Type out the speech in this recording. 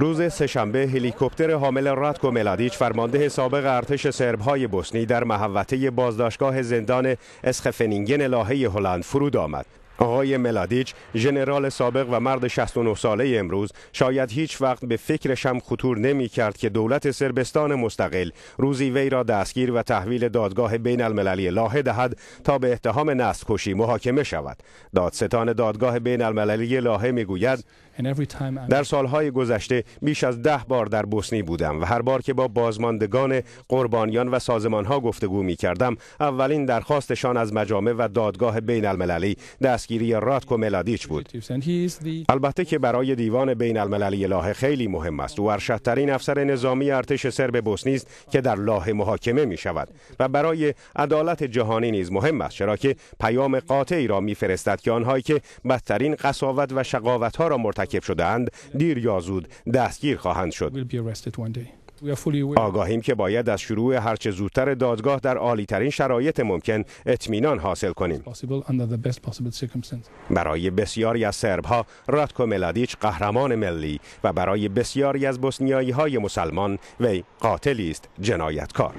روز سهشنبه هلیکوپتر حامل راتکو ملادیچ فرمانده سابق ارتش سربهای بوسنی در محوطه بازداشتگاه زندان اسخفنینگن لاهه هلند فرود آمد آقای ملادیچ ژنرال سابق و مرد 69 ساله امروز شاید هیچ وقت به فکرش هم خطور نمی کرد که دولت سربستان مستقل روزی وی را دستگیر و تحویل دادگاه بین المللی لاهه دهد تا به اتهام نسل کشی محاکمه شود دادستان دادگاه بین المللی لاهه می در سالهای گذشته بیش از ده بار در بوسنی بودم و هر بار که با بازماندگان قربانیان و سازمانها گفتگو می کردم اولین درخواستشان از مجامع و دادگاه بین المللی دستگیری راتکو ملادیچ بود البته که برای دیوان بین المللی لاهه خیلی مهم است او ارشدترین افسر نظامی ارتش سرب بوسنی است که در لاهه محاکمه می شود و برای عدالت جهانی نیز مهم است چرا که پیام قاطعی را میفرستد که آنهایی که بدترین قصاوت و شقاوت ها را مرتکب مرتکب شدند، دیر یا زود دستگیر خواهند شد آگاهیم که باید از شروع هرچه زودتر دادگاه در عالیترین شرایط ممکن اطمینان حاصل کنیم برای بسیاری از سربها راتکو ملادیچ قهرمان ملی و برای بسیاری از بوسنیایی های مسلمان وی قاتلی است جنایتکار